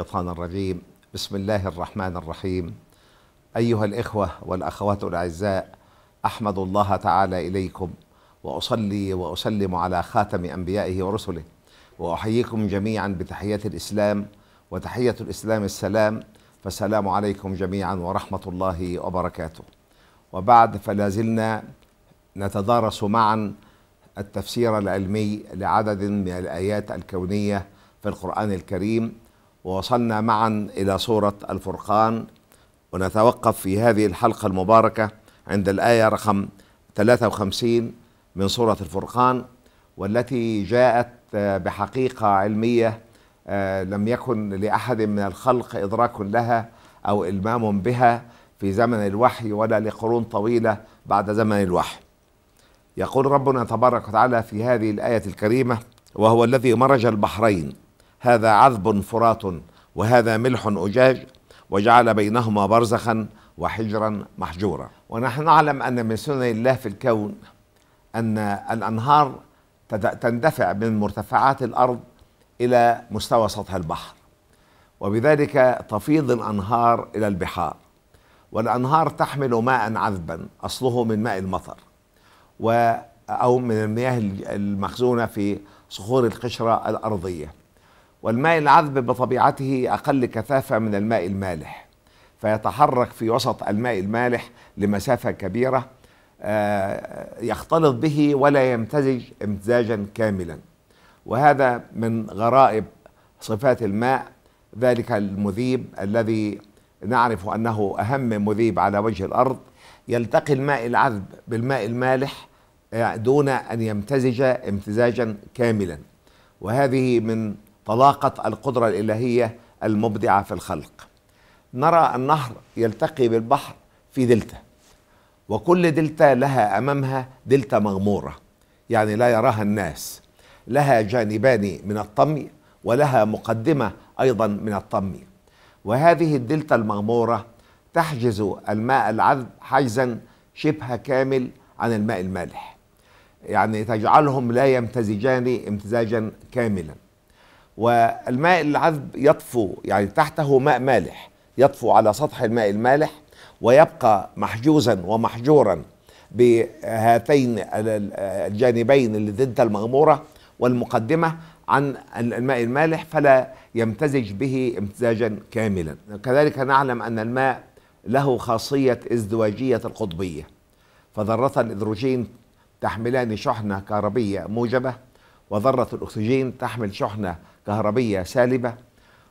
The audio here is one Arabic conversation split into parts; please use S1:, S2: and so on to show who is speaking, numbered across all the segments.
S1: الشيطان الرجيم بسم الله الرحمن الرحيم أيها الإخوة والأخوات الأعزاء أحمد الله تعالى إليكم وأصلي وأسلم على خاتم أنبيائه ورسله وأحييكم جميعا بتحية الإسلام وتحية الإسلام السلام فالسلام عليكم جميعا ورحمة الله وبركاته وبعد فلا زلنا نتدارس معا التفسير العلمي لعدد من الآيات الكونية في القرآن الكريم ووصلنا معا إلى سورة الفرقان ونتوقف في هذه الحلقة المباركة عند الآية رقم 53 من سورة الفرقان والتي جاءت آه، بحقيقة علمية آه، لم يكن لأحد من الخلق إدراك لها أو إلمام بها في زمن الوحي ولا لقرون طويلة بعد زمن الوحي يقول ربنا تبارك وتعالى في هذه الآية الكريمة وهو الذي مرج البحرين هذا عذب فرات وهذا ملح أجاج وجعل بينهما برزخا وحجرا محجورا ونحن نعلم أن من سنن الله في الكون أن الأنهار تندفع من مرتفعات الأرض إلى مستوى سطح البحر وبذلك تفيض الأنهار إلى البحار والأنهار تحمل ماء عذبا أصله من ماء المطر و أو من المياه المخزونة في صخور القشرة الأرضية والماء العذب بطبيعته أقل كثافة من الماء المالح فيتحرك في وسط الماء المالح لمسافة كبيرة آه، يختلط به ولا يمتزج امتزاجا كاملا وهذا من غرائب صفات الماء ذلك المذيب الذي نعرف أنه أهم مذيب على وجه الأرض يلتقي الماء العذب بالماء المالح آه، دون أن يمتزج امتزاجا كاملا وهذه من طلاقة القدرة الإلهية المبدعة في الخلق نرى النهر يلتقي بالبحر في دلتا وكل دلتا لها أمامها دلتا مغمورة يعني لا يراها الناس لها جانبان من الطمي ولها مقدمة أيضا من الطمي وهذه الدلتا المغمورة تحجز الماء العذب حجزا شبه كامل عن الماء المالح يعني تجعلهم لا يمتزجان امتزاجا كاملا والماء العذب يطفو يعني تحته ماء مالح يطفو على سطح الماء المالح ويبقى محجوزا ومحجورا بهاتين الجانبين اللي ضد المغمورة والمقدمة عن الماء المالح فلا يمتزج به امتزاجا كاملا كذلك نعلم أن الماء له خاصية ازدواجية القطبية فذرة الإدروجين تحملان شحنة كهربية موجبة وذرة الأكسجين تحمل شحنة كهربية سالبة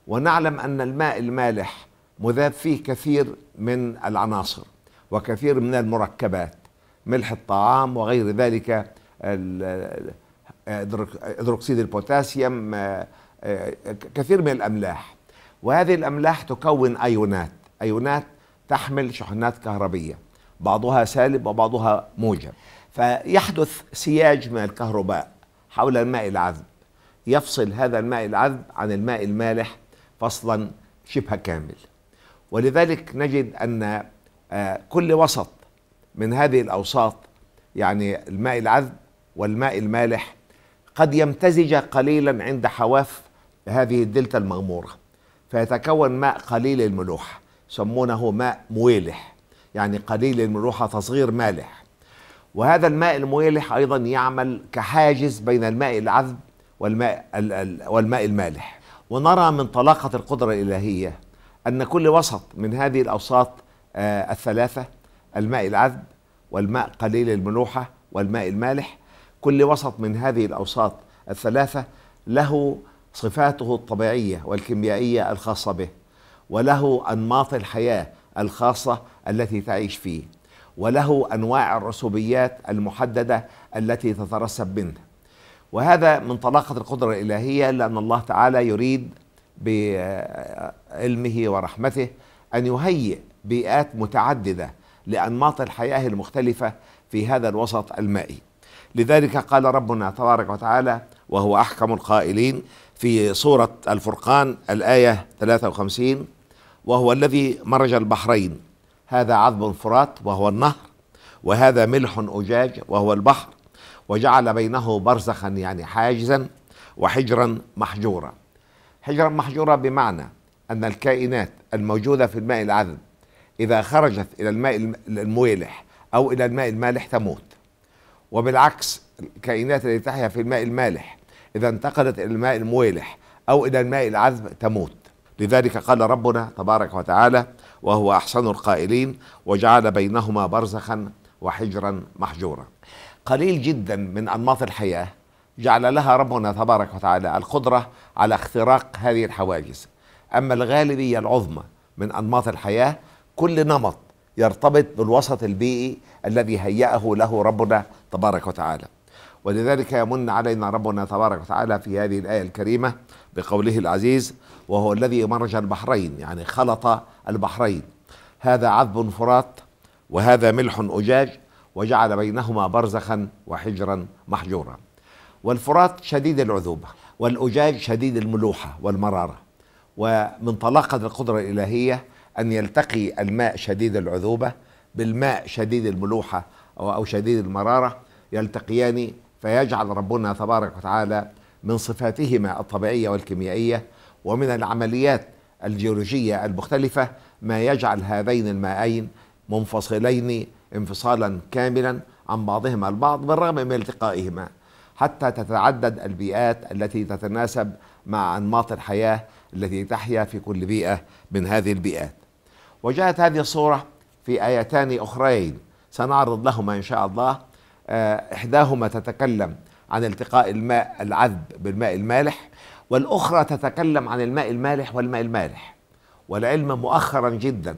S1: ونعلم أن الماء المالح مذاب فيه كثير من العناصر وكثير من المركبات ملح الطعام وغير ذلك هيدروكسيد البوتاسيوم آه، آه، كثير من الأملاح وهذه الأملاح تكون أيونات أيونات تحمل شحنات كهربية بعضها سالب وبعضها موجب فيحدث سياج من الكهرباء حول الماء العذب يفصل هذا الماء العذب عن الماء المالح فصلا شبه كامل ولذلك نجد أن آه، كل وسط من هذه الأوساط يعني الماء العذب والماء المالح قد يمتزج قليلا عند حواف هذه الدلتا المغمورة فيتكون ماء قليل الملوحة يسمونه ماء مويلح يعني قليل الملوحة تصغير مالح وهذا الماء الميلح أيضا يعمل كحاجز بين الماء العذب والماء, والماء المالح ونرى من طلاقة القدرة الإلهية أن كل وسط من هذه الأوساط آه، الثلاثة الماء العذب والماء قليل الملوحة والماء المالح كل وسط من هذه الأوساط الثلاثة له صفاته الطبيعية والكيميائية الخاصة به وله أنماط الحياة الخاصة التي تعيش فيه وله أنواع الرسوبيات المحددة التي تترسب منه وهذا من طلاقة القدرة الإلهية لأن الله تعالى يريد بعلمه ورحمته أن يهيئ بيئات متعددة لأنماط الحياة المختلفة في هذا الوسط المائي لذلك قال ربنا تبارك وتعالى وهو أحكم القائلين في سورة الفرقان الآية 53 وهو الذي مرج البحرين هذا عذب الفرات وهو النهر وهذا ملح أجاج وهو البحر وجعل بينه برزخا يعني حاجزا وحجرا محجورا حجرا محجورة بمعنى أن الكائنات الموجودة في الماء العذب إذا خرجت إلى الماء المويلح أو إلى الماء المالح تموت وبالعكس الكائنات التي تحيا في الماء المالح إذا انتقلت إلى الماء المويلح أو إلى الماء العذب تموت لذلك قال ربنا تبارك وتعالى وهو أحسن القائلين وجعل بينهما برزخا وحجرا محجورا قليل جدا من أنماط الحياة جعل لها ربنا تبارك وتعالى القدرة على اختراق هذه الحواجز أما الغالبية العظمى من أنماط الحياة كل نمط يرتبط بالوسط البيئي الذي هيأه له ربنا تبارك وتعالى ولذلك يمن علينا ربنا تبارك وتعالى في هذه الآية الكريمة بقوله العزيز وهو الذي مرج البحرين يعني خلط البحرين هذا عذب فرات وهذا ملح أجاج وجعل بينهما برزخا وحجرا محجورا والفرات شديد العذوبة والأجاج شديد الملوحة والمرارة ومن طلاقة القدرة الإلهية أن يلتقي الماء شديد العذوبة بالماء شديد الملوحة أو شديد المرارة يلتقيان فيجعل ربنا تبارك وتعالى من صفاتهما الطبيعيه والكيميائيه ومن العمليات الجيولوجيه المختلفه ما يجعل هذين المائين منفصلين انفصالا كاملا عن بعضهما البعض بالرغم من التقائهما حتى تتعدد البيئات التي تتناسب مع انماط الحياه التي تحيا في كل بيئه من هذه البيئات. وجاءت هذه الصوره في ايتان اخرين سنعرض لهما ان شاء الله آه، إحداهما تتكلم عن التقاء الماء العذب بالماء المالح والأخرى تتكلم عن الماء المالح والماء المالح والعلم مؤخرا جدا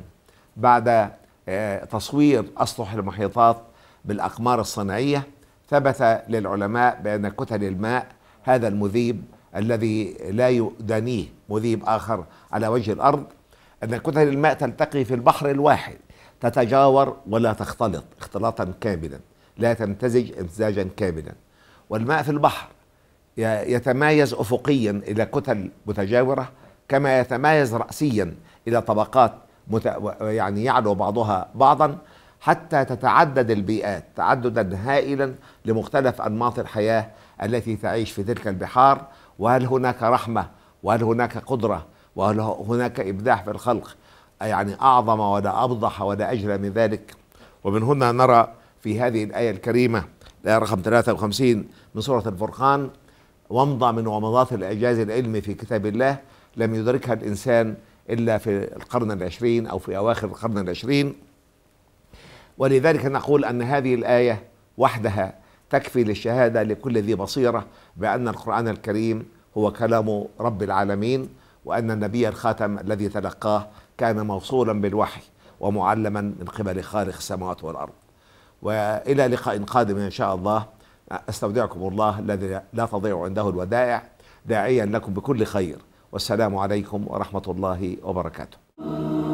S1: بعد آه، تصوير أسطح المحيطات بالأقمار الصناعية ثبت للعلماء بأن كتل الماء هذا المذيب الذي لا يدانيه مذيب آخر على وجه الأرض أن كتل الماء تلتقي في البحر الواحد تتجاور ولا تختلط اختلاطا كاملا لا تمتزج امتزاجا كاملا والماء في البحر يتمايز افقيا الى كتل متجاوره كما يتمايز راسيا الى طبقات مت... يعني يعلو بعضها بعضا حتى تتعدد البيئات تعددا هائلا لمختلف انماط الحياه التي تعيش في تلك البحار وهل هناك رحمه وهل هناك قدره وهل هناك ابداع في الخلق يعني اعظم ولا ابضح ولا اجلى من ذلك ومن هنا نرى في هذه الآية الكريمة الآية رقم 53 من سورة الفرقان ومضى من ومضات الإعجاز العلمي في كتاب الله لم يدركها الإنسان إلا في القرن العشرين أو في أواخر القرن العشرين ولذلك نقول أن هذه الآية وحدها تكفي للشهادة لكل ذي بصيرة بأن القرآن الكريم هو كلام رب العالمين وأن النبي الخاتم الذي تلقاه كان موصولا بالوحي ومعلما من قبل خالق السماوات والأرض والى لقاء قادم ان شاء الله استودعكم الله الذي لا تضيع عنده الودائع داعيا لكم بكل خير والسلام عليكم ورحمه الله وبركاته.